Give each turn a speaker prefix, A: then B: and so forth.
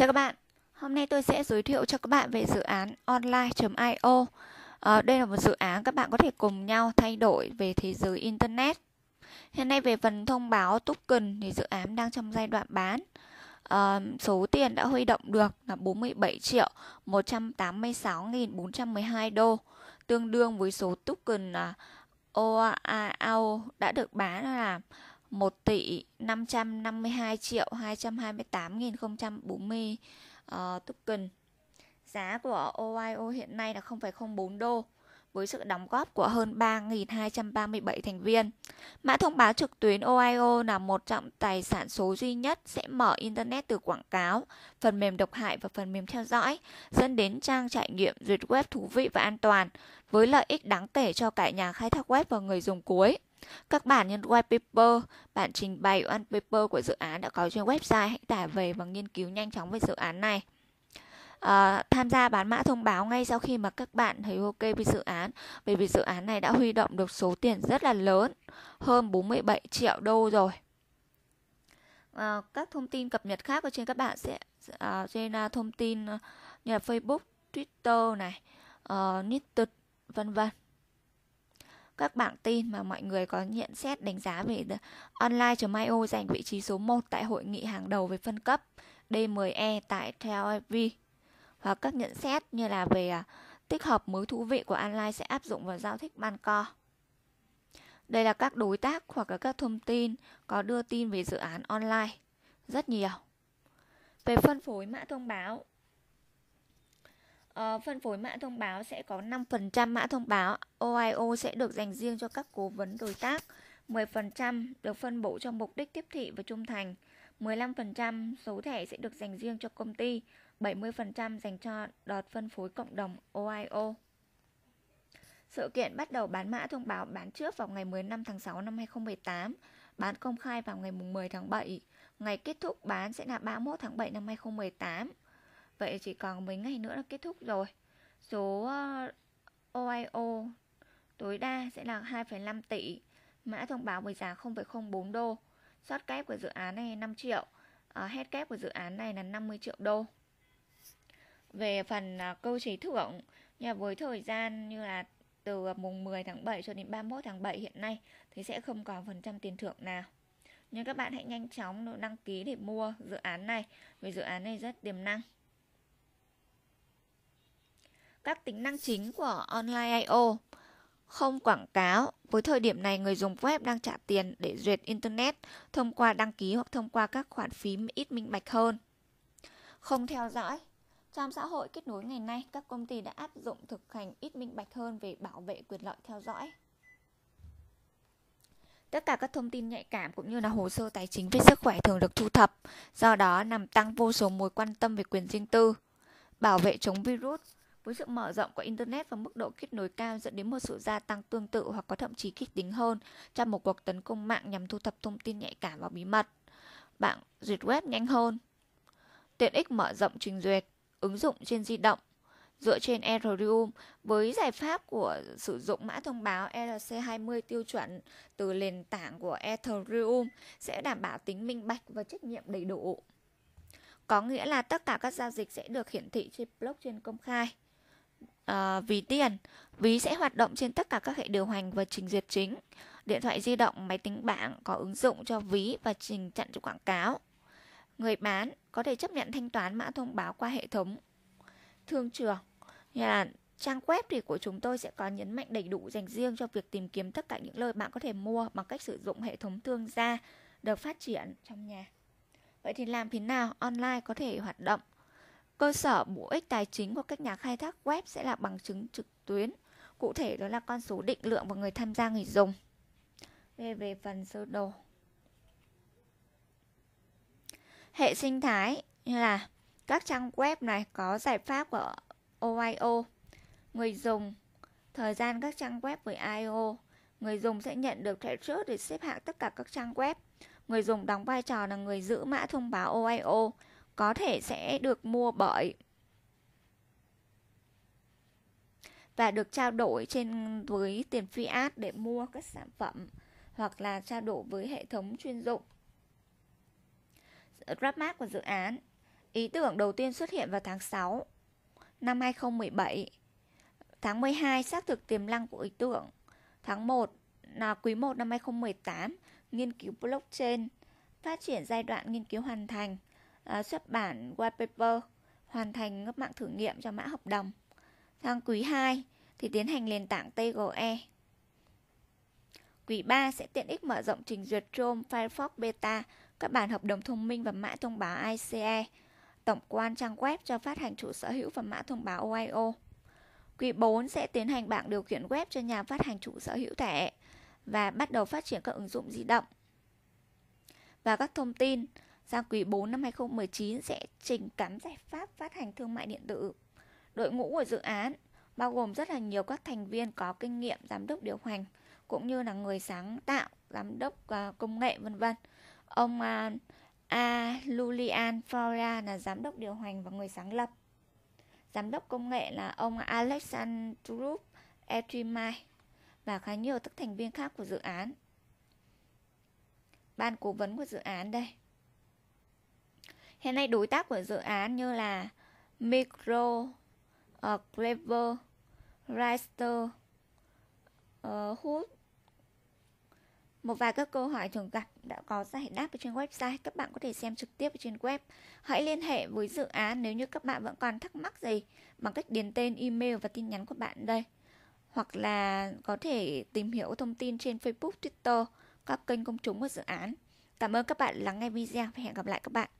A: Chào các bạn, hôm nay tôi sẽ giới thiệu cho các bạn về dự án online.io à, ờ, Đây là một dự án các bạn có thể cùng nhau thay đổi về thế giới Internet Hiện nay về phần thông báo token thì dự án đang trong giai đoạn bán à, Số tiền đã huy động được là 47 triệu 186.412 đô Tương đương với số token là OAAO đã được bán là 1 tỷ 552 triệu 228.040 uh, ờ, token. Giá của OIO hiện nay là 0,04 đô với sự đóng góp của hơn 3.237 thành viên. Mã thông báo trực tuyến OIO là một trọng tài sản số duy nhất sẽ mở Internet từ quảng cáo, phần mềm độc hại và phần mềm theo dõi, dẫn đến trang trải nghiệm duyệt web thú vị và an toàn, với lợi ích đáng kể cho cả nhà khai thác web và người dùng cuối. Các bản nhân white paper, bản trình bày one paper của dự án đã có trên website, hãy tải về và nghiên cứu nhanh chóng về dự án này. À, tham gia bán mã thông báo ngay sau khi mà các bạn thấy ok với dự án bởi vì dự án này đã huy động được số tiền rất là lớn hơn 47 triệu đô rồi à, các thông tin cập nhật khác ở trên các bạn sẽ à, trên à, thông tin như là Facebook, Twitter này, à, Twitter, vân vân các bảng tin mà mọi người có nhận xét đánh giá về Online.io giành vị trí số 1 tại hội nghị hàng đầu về phân cấp D10E tại Tel Aviv hoặc các nhận xét như là về à, tích hợp mới thú vị của online sẽ áp dụng vào giao thích ban co. Đây là các đối tác hoặc là các thông tin có đưa tin về dự án online rất nhiều. Về phân phối mã thông báo, Uh, phân phối mã thông báo sẽ có 5% mã thông báo OIO sẽ được dành riêng cho các cố vấn đối tác, 10% được phân bổ cho mục đích tiếp thị và trung thành, 15% số thẻ sẽ được dành riêng cho công ty, 70% dành cho đợt phân phối cộng đồng OIO. Sự kiện bắt đầu bán mã thông báo bán trước vào ngày 15 tháng 6 năm 2018, bán công khai vào ngày 10 tháng 7. Ngày kết thúc bán sẽ là 31 tháng 7 năm 2018. Vậy chỉ còn mấy ngày nữa là kết thúc rồi Số OIO ờ, tối đa sẽ là 2,5 tỷ Mã thông báo với giá 0,04 đô Short kép của dự án này 5 triệu uh, Head cap của dự án này là 50 triệu đô Về phần uh, ờ, cơ chế thưởng nhà Với thời gian như là từ mùng 10 tháng 7 cho đến 31 tháng 7 hiện nay Thì sẽ không còn phần trăm tiền thưởng nào nhưng các bạn hãy nhanh chóng đăng ký để mua dự án này Vì dự án này rất tiềm năng các tính năng chính của Online.io không quảng cáo. Với thời điểm này, người dùng web đang trả tiền để duyệt Internet thông qua đăng ký hoặc thông qua các khoản phí ít minh bạch hơn. Không theo dõi Trong xã hội kết nối ngày nay, các công ty đã áp dụng thực hành ít minh bạch hơn về bảo vệ quyền lợi theo dõi. Tất cả các thông tin nhạy cảm cũng như là hồ sơ tài chính về sức khỏe thường được thu thập, do đó nằm tăng vô số mối quan tâm về quyền riêng tư. Bảo vệ chống virus với sự mở rộng của Internet và mức độ kết nối cao dẫn đến một sự gia tăng tương tự hoặc có thậm chí kích tính hơn trong một cuộc tấn công mạng nhằm thu thập thông tin nhạy cảm và bí mật. Bạn duyệt web nhanh hơn. Tiện ích mở rộng trình duyệt, ứng dụng trên di động, dựa trên Ethereum với giải pháp của sử dụng mã thông báo ERC20 tiêu chuẩn từ nền tảng của Ethereum sẽ đảm bảo tính minh bạch và trách nhiệm đầy đủ. Có nghĩa là tất cả các giao dịch sẽ được hiển thị trên blockchain công khai uh, ờ, ví tiền. Ví sẽ hoạt động trên tất cả các hệ điều hành và trình duyệt chính. Điện thoại di động, máy tính bảng có ứng dụng cho ví và trình chặn quảng cáo. Người bán có thể chấp nhận thanh toán mã thông báo qua hệ thống thương trường. Như là trang web thì của chúng tôi sẽ có nhấn mạnh đầy đủ dành riêng cho việc tìm kiếm tất cả những lời bạn có thể mua bằng cách sử dụng hệ thống thương gia được phát triển trong nhà. Vậy thì làm thế nào online có thể hoạt động Cơ sở bổ ích tài chính của các nhà khai thác web sẽ là bằng chứng trực tuyến, cụ thể đó là con số định lượng và người tham gia người dùng. Về về phần sơ đồ. Hệ sinh thái như là các trang web này có giải pháp của OIO, người dùng, thời gian các trang web với IO, người dùng sẽ nhận được thẻ trước để xếp hạng tất cả các trang web. Người dùng đóng vai trò là người giữ mã thông báo OIO có thể sẽ được mua bởi và được trao đổi trên với tiền fiat để mua các sản phẩm hoặc là trao đổi với hệ thống chuyên dụng. GrabMart của dự án Ý tưởng đầu tiên xuất hiện vào tháng 6 năm 2017. Tháng 12 xác thực tiềm năng của ý tưởng. Tháng 1 là quý 1 năm 2018, nghiên cứu blockchain, phát triển giai đoạn nghiên cứu hoàn thành uh, xuất bản whitepaper, hoàn thành các mạng thử nghiệm cho mã hợp đồng. Sang quý 2 thì tiến hành nền tảng TGE. Quý 3 sẽ tiện ích mở rộng trình duyệt Chrome, Firefox Beta, các bản hợp đồng thông minh và mã thông báo ICE, tổng quan trang web cho phát hành chủ sở hữu và mã thông báo OIO. Quý 4 sẽ tiến hành bảng điều khiển web cho nhà phát hành chủ sở hữu thẻ và bắt đầu phát triển các ứng dụng di động. Và các thông tin sang quý 4 năm 2019 sẽ trình cắm giải pháp phát hành thương mại điện tử. Đội ngũ của dự án bao gồm rất là nhiều các thành viên có kinh nghiệm giám đốc điều hành cũng như là người sáng tạo, giám đốc à, công nghệ vân vân. Ông à, A. Lulian Flora là giám đốc điều hành và người sáng lập. Giám đốc công nghệ là ông Alexandru Etrimai và khá nhiều các thành viên khác của dự án. Ban cố vấn của dự án đây. Hiện nay đối tác của dự án như là Micro, uh, Clever, Rister, uh, Hood. Một vài các câu hỏi thường gặp đã có giải đáp ở trên website, các bạn có thể xem trực tiếp ở trên web. Hãy liên hệ với dự án nếu như các bạn vẫn còn thắc mắc gì bằng cách điền tên, email và tin nhắn của bạn đây. Hoặc là có thể tìm hiểu thông tin trên Facebook, Twitter, các kênh công chúng của dự án. Cảm ơn các bạn lắng nghe video và hẹn gặp lại các bạn.